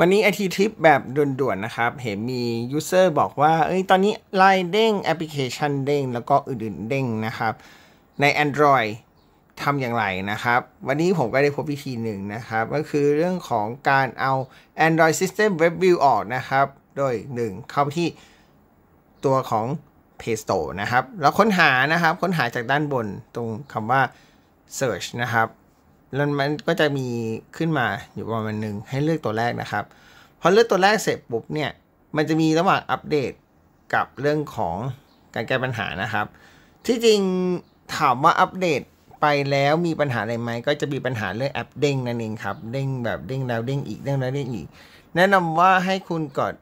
วันนี้ไอทีทิปแบบด่วนๆนะครับ เห็นมียูเซอร์บอกว่า เอ้ยตอนนี้ไลน์เด้ง แอปพลิเคชันเด้ง แล้วก็อื่นๆเด้งนะครับ ใน Android ทำอย่างไรนะครับ วันนี้ผมก็ได้พบวิธีหนึ่งนะครับ ก็คือเรื่องของการเอา Android System Web View ออกนะครับ โดย 1 เข้าที่ตัวของ Play Store นะครับ แล้วค้นหานะครับค้นหาจากด้านบนตรงคำว่า search นะครับแล้วมันก็จะมีขึ้นมาอยู่ประมาณหนึ่งให้เลือกตัวแรกนะครับพอเลือกตัวแรกเสร็จปุ๊บเนี่ยมันจะมีระหว่างอัปเดตกับเรื่องของการแก้ปัญหานะครับ ที่จริงถามว่าอัปเดตไปแล้วมีปัญหาอะไรไหมก็จะมีปัญหาเรื่องแอปเด้งนั่นเองครับเด้งแบบเด้งแล้วเด้งอีกเด้งแล้วเด้งอีก แนะนำว่าให้คุณกด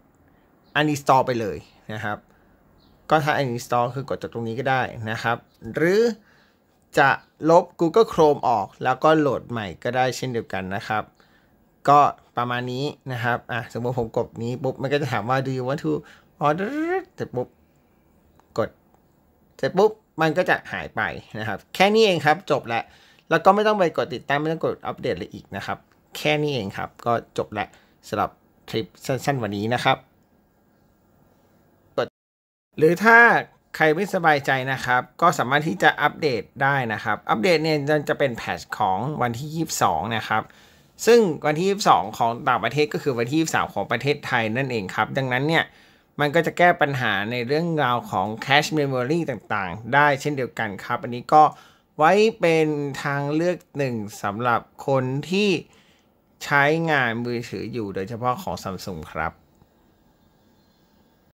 uninstall ไปเลยนะครับ ก็ถ้า uninstall คือกดจากตรงนี้ก็ได้นะครับ หรือจะลบ Google Chrome ออกแล้วก็โหลดใหม่ก็ได้เช่นเดียวกันนะครับ ก็ประมาณนี้นะครับอ่ะสมมติผมกดนี้ปุ๊บ มันก็จะถามว่า do you want to order เสร็จปุ๊บกดเสร็จปุ๊บมันก็จะหายไปนะครับ แค่นี้เองครับจบแล้วแล้วก็ไม่ต้องไปกดติดตามไม่ต้องกดอัปเดตอะไรอีกนะครับแค่นี้เองครับ ก็จบแล้วสำหรับทริปสั้น ๆ วันนี้นะครับหรือถ้าใครไม่สบายใจนะครับก็สามารถที่จะอัปเดตได้นะครับ อัปเดตเนี่ยจะเป็นแพทช์ของวันที่ 22 นะครับ ซึ่งวันที่ 22 ของต่างประเทศก็คือวันที่ 23 ของประเทศไทยนั่นเองครับดังนั้นเนี่ย มันก็จะแก้ปัญหาในเรื่องราวของแคชเมมโมรีต่างๆ ได้เช่นเดียวกันครับ อันนี้ก็ไว้เป็นทางเลือกหนึ่งสำหรับคนที่ใช้งานมือถืออยู่โดยเฉพาะของ Samsung ครับ